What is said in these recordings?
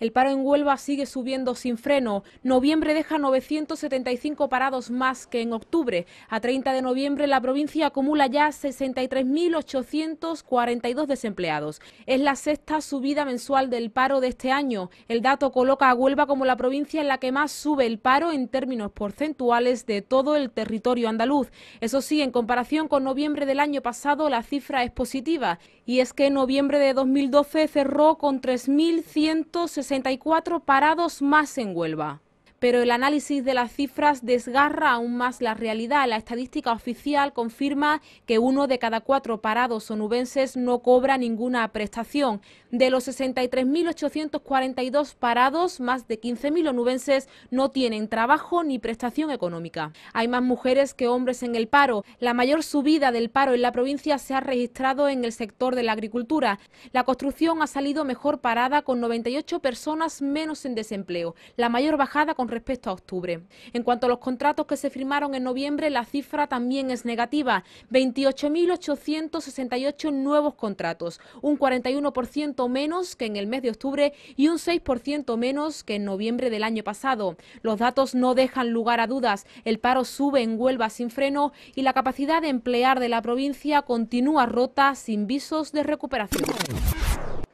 El paro en Huelva sigue subiendo sin freno. Noviembre deja 975 parados más que en octubre. A 30 de noviembre la provincia acumula ya 63.842 desempleados. Es la sexta subida mensual del paro de este año. El dato coloca a Huelva como la provincia en la que más sube el paro en términos porcentuales de todo el territorio andaluz. Eso sí, en comparación con noviembre del año pasado, la cifra es positiva. Y es que en noviembre de 2012 cerró con 3.160 64 parados más en Huelva pero el análisis de las cifras desgarra aún más la realidad. La estadística oficial confirma que uno de cada cuatro parados onubenses no cobra ninguna prestación. De los 63.842 parados, más de 15.000 onubenses no tienen trabajo ni prestación económica. Hay más mujeres que hombres en el paro. La mayor subida del paro en la provincia se ha registrado en el sector de la agricultura. La construcción ha salido mejor parada con 98 personas menos en desempleo. La mayor bajada con respecto a octubre. En cuanto a los contratos que se firmaron en noviembre, la cifra también es negativa, 28.868 nuevos contratos, un 41% menos que en el mes de octubre y un 6% menos que en noviembre del año pasado. Los datos no dejan lugar a dudas, el paro sube en Huelva sin freno y la capacidad de emplear de la provincia continúa rota sin visos de recuperación.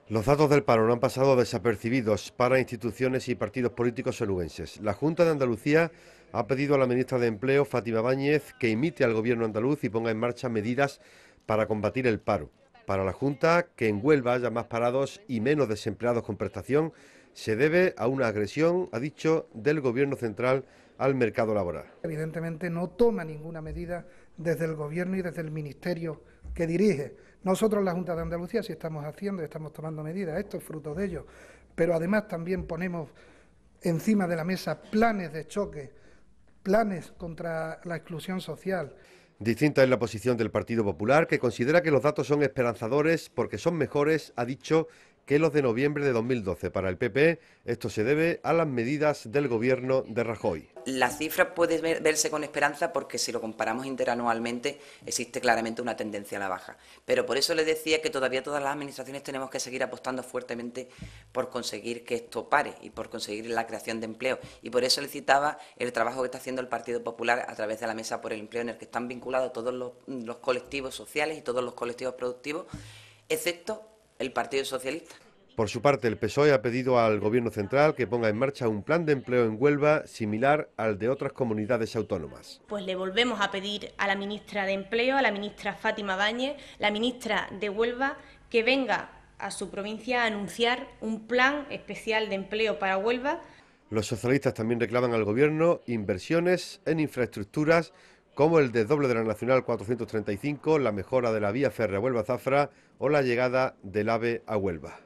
Los datos del paro no han pasado desapercibidos para instituciones y partidos políticos andaluces. La Junta de Andalucía ha pedido a la ministra de Empleo, Fátima Báñez, que imite al gobierno andaluz y ponga en marcha medidas para combatir el paro. Para la Junta, que en Huelva haya más parados y menos desempleados con prestación se debe a una agresión, ha dicho, del gobierno central al mercado laboral. Evidentemente no toma ninguna medida desde el gobierno y desde el ministerio que dirige. Nosotros, la Junta de Andalucía, sí estamos haciendo, estamos tomando medidas, esto es fruto de ello, pero además también ponemos encima de la mesa planes de choque, planes contra la exclusión social. Distinta es la posición del Partido Popular, que considera que los datos son esperanzadores porque son mejores, ha dicho, que los de noviembre de 2012 para el PP. Esto se debe a las medidas del gobierno de Rajoy. La cifra puede verse con esperanza porque si lo comparamos interanualmente existe claramente una tendencia a la baja. Pero por eso le decía que todavía todas las administraciones tenemos que seguir apostando fuertemente por conseguir que esto pare y por conseguir la creación de empleo. Y por eso le citaba el trabajo que está haciendo el Partido Popular a través de la Mesa por el Empleo en el que están vinculados todos los colectivos sociales y todos los colectivos productivos, excepto el Partido Socialista. Por su parte, el PSOE ha pedido al Gobierno Central que ponga en marcha un plan de empleo en Huelva similar al de otras comunidades autónomas. Pues le volvemos a pedir a la ministra de Empleo, a la ministra Fátima Báñez, la ministra de Huelva, que venga a su provincia a anunciar un plan especial de empleo para Huelva. Los socialistas también reclaman al Gobierno inversiones en infraestructuras como el desdoble de la Nacional 435, la mejora de la vía férrea Huelva-Zafra o la llegada del AVE a Huelva.